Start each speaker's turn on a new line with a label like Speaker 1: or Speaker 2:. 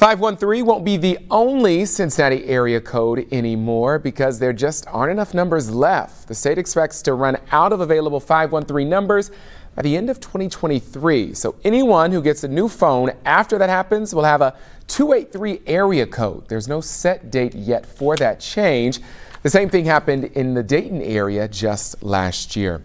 Speaker 1: 513 won't be the only Cincinnati area code anymore because there just aren't enough numbers left. The state expects to run out of available 513 numbers by the end of 2023. So anyone who gets a new phone after that happens will have a 283 area code. There's no set date yet for that change. The same thing happened in the Dayton area just last year.